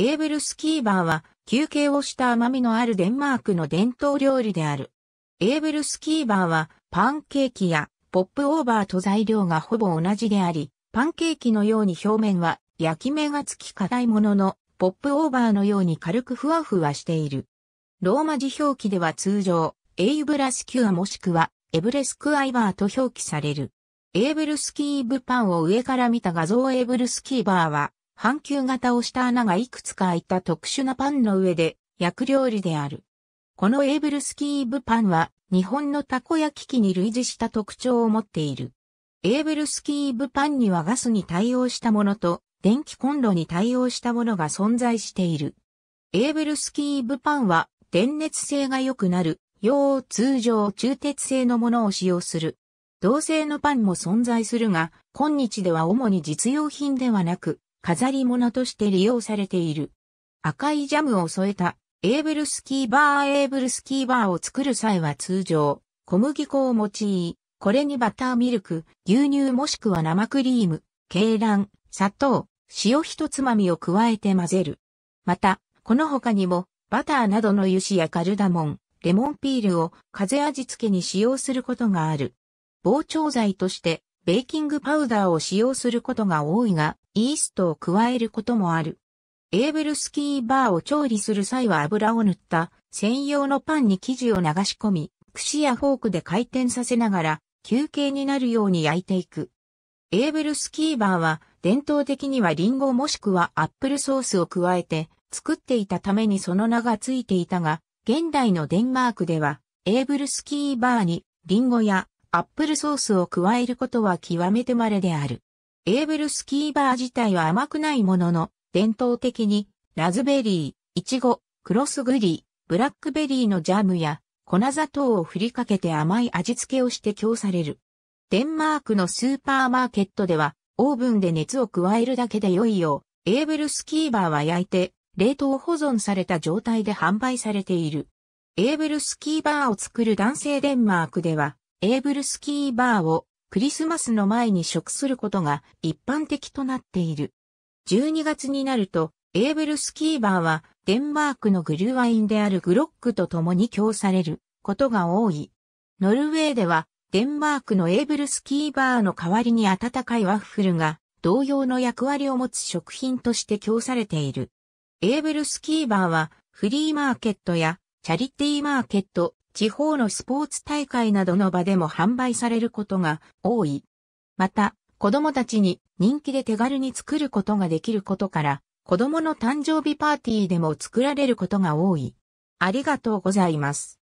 エーブルスキーバーは休憩をした甘みのあるデンマークの伝統料理である。エーブルスキーバーはパンケーキやポップオーバーと材料がほぼ同じであり、パンケーキのように表面は焼き目がつき硬いものの、ポップオーバーのように軽くふわふわしている。ローマ字表記では通常、エイブラスキュアもしくはエブレスクアイバーと表記される。エーブルスキーブパンを上から見た画像エーブルスキーバーは、半球型をした穴がいくつか開いた特殊なパンの上で焼く料理である。このエーブルスキーブパンは日本のたこ焼き器に類似した特徴を持っている。エーブルスキーブパンにはガスに対応したものと電気コンロに対応したものが存在している。エーブルスキーブパンは電熱性が良くなる、用通常中鉄製のものを使用する。同性のパンも存在するが、今日では主に実用品ではなく、飾り物として利用されている。赤いジャムを添えたエーブルスキーバーエーブルスキーバーを作る際は通常、小麦粉を用い、これにバターミルク、牛乳もしくは生クリーム、鶏卵、砂糖、塩一つまみを加えて混ぜる。また、この他にも、バターなどの油脂やカルダモン、レモンピールを風味付けに使用することがある。膨張剤としてベーキングパウダーを使用することが多いが、イーストを加えることもある。エーブルスキーバーを調理する際は油を塗った専用のパンに生地を流し込み、串やフォークで回転させながら休憩になるように焼いていく。エーブルスキーバーは伝統的にはリンゴもしくはアップルソースを加えて作っていたためにその名がついていたが、現代のデンマークではエーブルスキーバーにリンゴやアップルソースを加えることは極めて稀である。エーブルスキーバー自体は甘くないものの、伝統的に、ラズベリー、イチゴ、クロスグリー、ブラックベリーのジャムや、粉砂糖を振りかけて甘い味付けをして供される。デンマークのスーパーマーケットでは、オーブンで熱を加えるだけで良いよう、エーブルスキーバーは焼いて、冷凍保存された状態で販売されている。エーブルスキーバーを作る男性デンマークでは、エーブルスキーバーをクリスマスの前に食することが一般的となっている。12月になると、エーブルスキーバーはデンマークのグルワインであるグロックと共に供されることが多い。ノルウェーではデンマークのエーブルスキーバーの代わりに温かいワッフルが同様の役割を持つ食品として供されている。エーブルスキーバーはフリーマーケットやチャリティーマーケット、地方のスポーツ大会などの場でも販売されることが多い。また、子供たちに人気で手軽に作ることができることから、子供の誕生日パーティーでも作られることが多い。ありがとうございます。